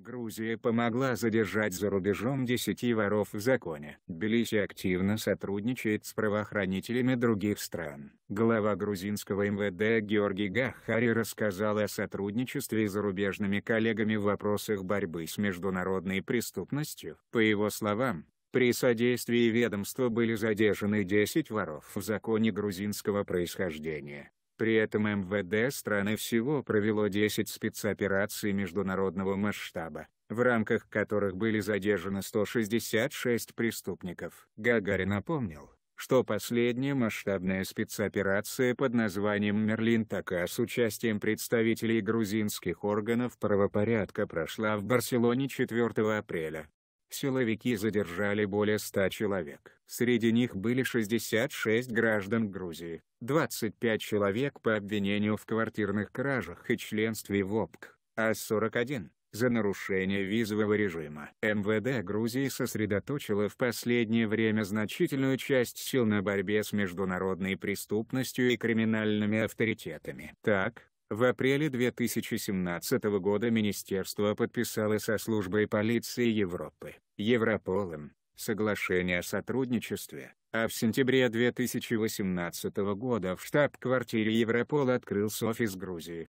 Грузия помогла задержать за рубежом 10 воров в законе. Тбилиси активно сотрудничает с правоохранителями других стран. Глава грузинского МВД Георгий Гахари рассказал о сотрудничестве с зарубежными коллегами в вопросах борьбы с международной преступностью. По его словам, при содействии ведомства были задержаны 10 воров в законе грузинского происхождения. При этом МВД страны всего провело 10 спецопераций международного масштаба, в рамках которых были задержаны 166 преступников. Гагарин напомнил, что последняя масштабная спецоперация под названием «Мерлин Така» с участием представителей грузинских органов правопорядка прошла в Барселоне 4 апреля силовики задержали более 100 человек. Среди них были 66 граждан Грузии, 25 человек по обвинению в квартирных кражах и членстве в ОПК, а 41 – за нарушение визового режима. МВД Грузии сосредоточило в последнее время значительную часть сил на борьбе с международной преступностью и криминальными авторитетами. Так, в апреле 2017 года министерство подписало со службой полиции Европы, Европолом, соглашение о сотрудничестве, а в сентябре 2018 года в штаб-квартире Европола открылся офис Грузии,